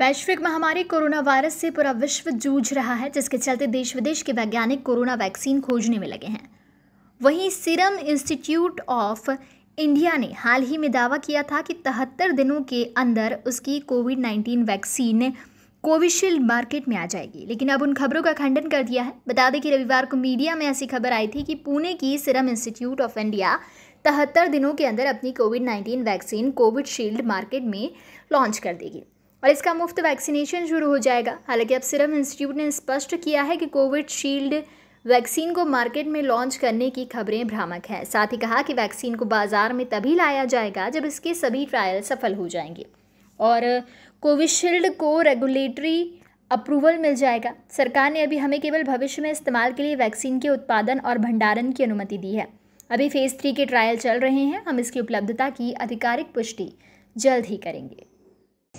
वैश्विक महामारी corona virus से पूरा विश्व जूझ रहा है जिसके चलते देश विदेश के वैज्ञानिक कोरोना वैक्सीन खोजने में लगे हैं वहीं सीरम इंस्टीट्यूट ऑफ इंडिया ने हाल ही में दावा किया था कि तहत्तर दिनों के अंदर उसकी कोविड 19 वैक्सीन कोविशील्ड मार्केट में आ जाएगी लेकिन अब उन खबरों का खंडन कर दिया है बता दें कि रविवार को मीडिया में ऐसी खबर आई थी कि पुणे की सीरम इंस्टीट्यूट ऑफ इंडिया तहत्तर दिनों के अंदर अपनी कोविड 19 वैक्सीन कोविडशील्ड मार्केट में लॉन्च कर देगी और इसका मुफ्त वैक्सीनेशन शुरू हो जाएगा हालांकि अब सिरम इंस्टीट्यूट ने स्पष्ट किया है कि कोविड शील्ड वैक्सीन को मार्केट में लॉन्च करने की खबरें भ्रामक हैं साथ ही कहा कि वैक्सीन को बाजार में तभी लाया जाएगा जब इसके सभी ट्रायल सफल हो जाएंगे और कोविशील्ड को रेगुलेटरी अप्रूवल मिल जाएगा सरकार ने अभी हमें केवल भविष्य में इस्तेमाल के लिए वैक्सीन के उत्पादन और भंडारण की अनुमति दी है अभी फेज़ थ्री के ट्रायल चल रहे हैं हम इसकी उपलब्धता की आधिकारिक पुष्टि जल्द ही करेंगे